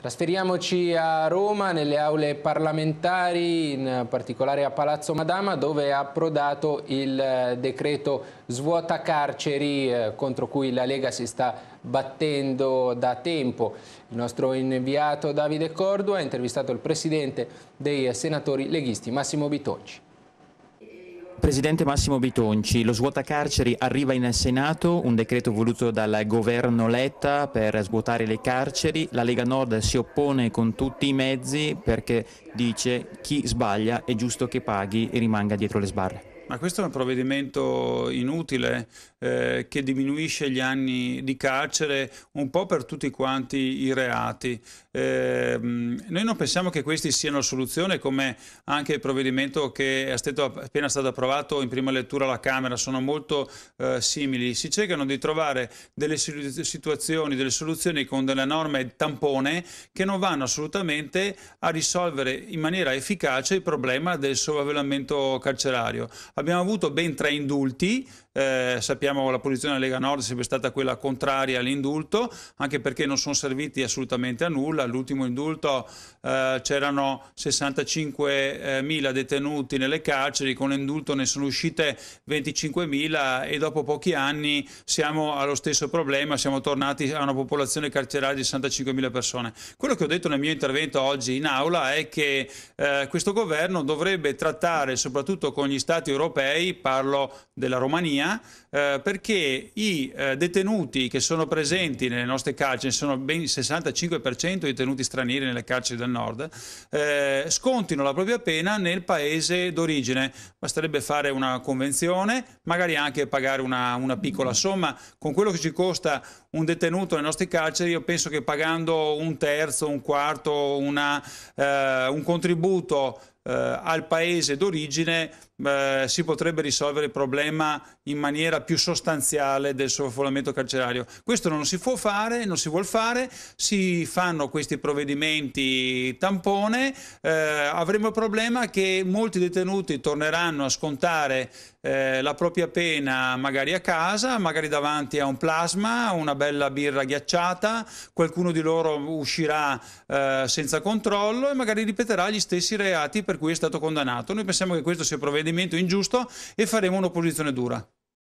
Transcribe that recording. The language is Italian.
Trasferiamoci a Roma, nelle aule parlamentari, in particolare a Palazzo Madama, dove è approdato il eh, decreto svuota carceri eh, contro cui la Lega si sta battendo da tempo. Il nostro inviato Davide Cordua ha intervistato il presidente dei senatori leghisti Massimo Bitonci. Presidente Massimo Bitonci, lo svuota carceri arriva in Senato, un decreto voluto dal governo Letta per svuotare le carceri, la Lega Nord si oppone con tutti i mezzi perché dice chi sbaglia è giusto che paghi e rimanga dietro le sbarre. Ma questo è un provvedimento inutile eh, che diminuisce gli anni di carcere un po' per tutti quanti i reati. Eh, noi non pensiamo che questi siano la soluzione, come anche il provvedimento che è stato appena stato approvato in prima lettura alla Camera, sono molto eh, simili. Si cercano di trovare delle situazioni, delle soluzioni con delle norme tampone che non vanno assolutamente a risolvere in maniera efficace il problema del sovravvelamento carcerario. Abbiamo avuto ben tre indulti, eh, sappiamo Ricordiamo la posizione della Lega Nord è sempre stata quella contraria all'indulto, anche perché non sono serviti assolutamente a nulla. All'ultimo indulto eh, c'erano 65.000 detenuti nelle carceri, con l'indulto ne sono uscite 25.000 e dopo pochi anni siamo allo stesso problema, siamo tornati a una popolazione carceraria di 65.000 persone. Quello che ho detto nel mio intervento oggi in aula è che eh, questo governo dovrebbe trattare soprattutto con gli stati europei, parlo della Romania, eh, perché i eh, detenuti che sono presenti nelle nostre carceri, sono ben il 65% dei detenuti stranieri nelle carceri del nord, eh, scontino la propria pena nel paese d'origine. Basterebbe fare una convenzione, magari anche pagare una, una piccola somma. Con quello che ci costa un detenuto nelle nostre carceri, io penso che pagando un terzo, un quarto, una, eh, un contributo eh, al paese d'origine eh, si potrebbe risolvere il problema in maniera più sostanziale del sovraffollamento carcerario. Questo non si può fare, non si vuol fare, si fanno questi provvedimenti tampone, eh, avremo il problema che molti detenuti torneranno a scontare eh, la propria pena magari a casa, magari davanti a un plasma, una bella birra ghiacciata, qualcuno di loro uscirà eh, senza controllo e magari ripeterà gli stessi reati per cui è stato condannato. Noi pensiamo che questo sia un provvedimento ingiusto e faremo un'opposizione dura.